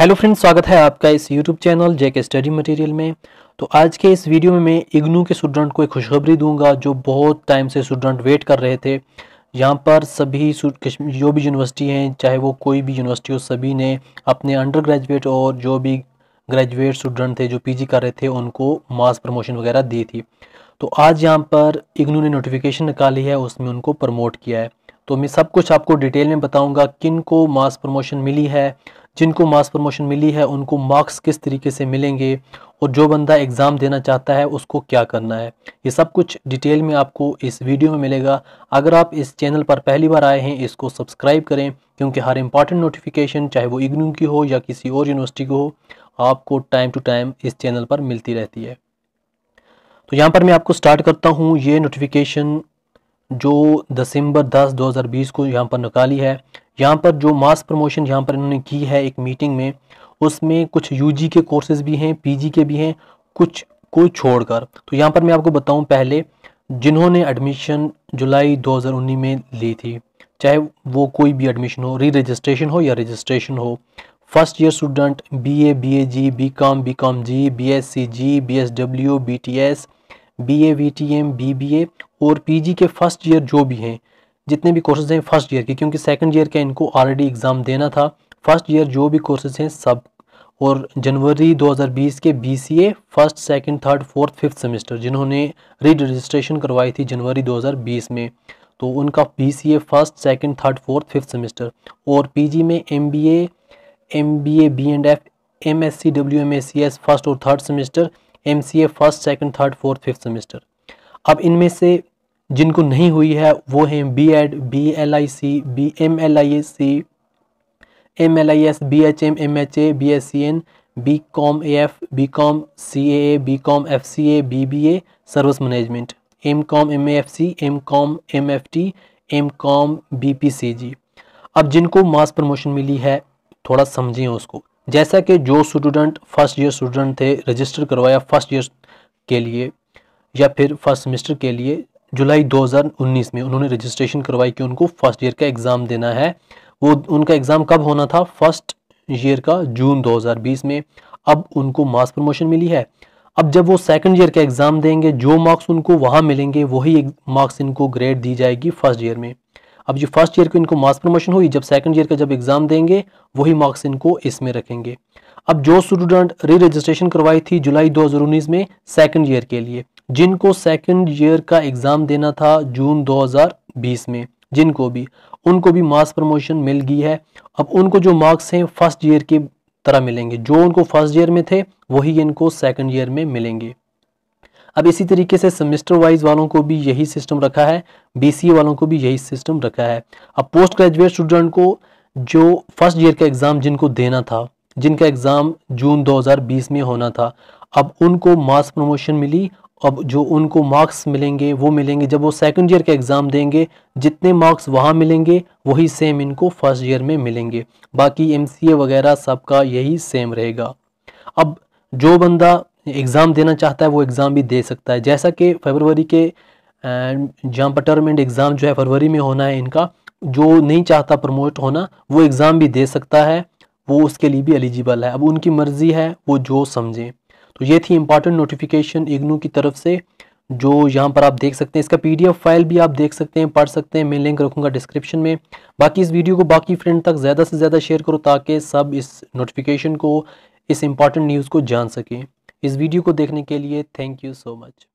hello friend स्वागत है आपका इस YouTube channel JK study material में तो आज के इस वीडियो में मैं इग्नू के स्टूडेंट को एक खुशखबरी दूंगा जो बहुत टाइम से स्टूडेंट वेट कर रहे थे यहाँ पर सभी जो भी यूनिवर्सिटी हैं चाहे वो कोई भी यूनिवर्सिटी हो सभी ने अपने अंडर ग्रेजुएट और जो भी ग्रेजुएट स्टूडेंट थे जो पी कर रहे थे उनको मास प्रमोशन वगैरह दी थी तो आज यहाँ पर इग्नू ने नोटिफिकेशन निकाली है उसमें उनको प्रमोट किया है तो मैं सब कुछ आपको डिटेल में बताऊँगा किन को मास प्रमोशन मिली है जिनको मास प्रमोशन मिली है उनको मार्क्स किस तरीके से मिलेंगे और जो बंदा एग्ज़ाम देना चाहता है उसको क्या करना है ये सब कुछ डिटेल में आपको इस वीडियो में मिलेगा अगर आप इस चैनल पर पहली बार आए हैं इसको सब्सक्राइब करें क्योंकि हर इंपॉर्टेंट नोटिफिकेशन चाहे वो इग्नू की हो या किसी और यूनिवर्सिटी की हो आपको टाइम टू टाइम इस चैनल पर मिलती रहती है तो यहाँ पर मैं आपको स्टार्ट करता हूँ ये नोटिफिकेशन जो दिसंबर 10 2020 को यहाँ पर निकाली है यहाँ पर जो मास प्रमोशन यहाँ पर इन्होंने की है एक मीटिंग में उसमें कुछ यूजी के कोर्सेज भी हैं पीजी के भी हैं कुछ को छोड़कर तो यहाँ पर मैं आपको बताऊँ पहले जिन्होंने एडमिशन जुलाई 2019 में ली थी चाहे वो कोई भी एडमिशन हो री रजिस्ट्रेशन हो या रजिस्ट्रेशन हो first year student B A B A G B com B com G B S C G B S W B T S B A V T M B B A और P जी के first year जो भी हैं जितने भी courses हैं first year के क्योंकि सेकंड ईयर का इनको ऑलरेडी एग्ज़ाम देना था फर्स्ट ईयर जो भी कोर्सेज हैं सब और जनवरी 2020 के BCA first second third fourth fifth semester जिन्होंने री रजिस्ट्रेशन करवाई थी जनवरी 2020 में तो उनका A first second third fourth fifth semester और जी में MBA M B and F C S first और third semester M C A first second third fourth fifth semester अब इनमें से जिनको नहीं हुई है वो हैं B Ed B L I C B M L I S C M L I S B H M M H A B S C N B com A F B com C A B com F C A B B A service management M com M F C M com M F T M com B P C G अब जिनको मास promotion मिली है थोड़ा समझें उसको जैसा कि जो student first year student थे रजिस्टर करवाया फर्स्ट ईयर के लिए या फिर फर्स्ट सेमेस्टर के लिए जुलाई 2019 में उन्होंने रजिस्ट्रेशन करवाई कि उनको फर्स्ट ईयर का एग्ज़ाम देना है वो उनका एग्ज़ाम कब होना था फर्स्ट ईयर का जून 2020 में अब उनको मास प्रमोशन मिली है अब जब वो सेकंड ईयर का एग्ज़ाम देंगे जो मार्क्स उनको वहाँ मिलेंगे वही मार्क्स इनको ग्रेड दी जाएगी फर्स्ट ईयर में अब जो फर्स्ट ईयर को इनको मास प्रमोशन हुई जब सेकंड ईयर का जब एग्ज़ाम देंगे वही मार्क्स इनको इसमें रखेंगे अब जो स्टूडेंट री रजिस्ट्रेशन करवाई थी जुलाई 2019 में सेकंड ईयर के लिए जिनको सेकंड ईयर का एग्ज़ाम देना था जून 2020 में जिनको भी उनको भी मास प्रमोशन मिल गई है अब उनको जो मार्क्स हैं फर्स्ट ईयर के तरह मिलेंगे जो उनको फर्स्ट ईयर में थे वही इनको सेकेंड ईयर में मिलेंगे अब इसी तरीके से सेमेस्टर वाइज वालों को भी यही सिस्टम रखा है बी वालों को भी यही सिस्टम रखा है अब पोस्ट ग्रेजुएट स्टूडेंट को जो फर्स्ट ईयर का एग्ज़ाम जिनको देना था जिनका एग्ज़ाम जून 2020 में होना था अब उनको मास प्रमोशन मिली अब जो उनको मार्क्स मिलेंगे वो मिलेंगे जब वो सेकंड ईयर का एग्ज़ाम देंगे जितने मार्क्स वहाँ मिलेंगे वही सेम इनको फर्स्ट ईयर में मिलेंगे बाकी एमसीए वगैरह सबका यही सेम रहेगा अब जो बंदा एग्ज़ाम देना चाहता है वो एग्ज़ाम भी दे सकता है जैसा कि फरवरी के जहाँ पटर्मेंट एग्ज़ाम जो है फरवरी में होना है इनका जो नहीं चाहता प्रमोट होना वो एग्ज़ाम भी दे सकता है वो उसके लिए भी एलिजिबल है अब उनकी मर्ज़ी है वो जो समझें तो ये थी इंपॉर्टेंट नोटिफिकेशन इग्नू की तरफ से जो यहाँ पर आप देख सकते हैं इसका पीडीएफ फाइल भी आप देख सकते हैं पढ़ सकते हैं मैं लिंक रखूँगा डिस्क्रिप्शन में बाकी इस वीडियो को बाकी फ्रेंड तक ज़्यादा से ज़्यादा शेयर करो ताकि सब इस नोटिफिकेशन को इस इम्पॉर्टेंट न्यूज़ को जान सकें इस वीडियो को देखने के लिए थैंक यू सो मच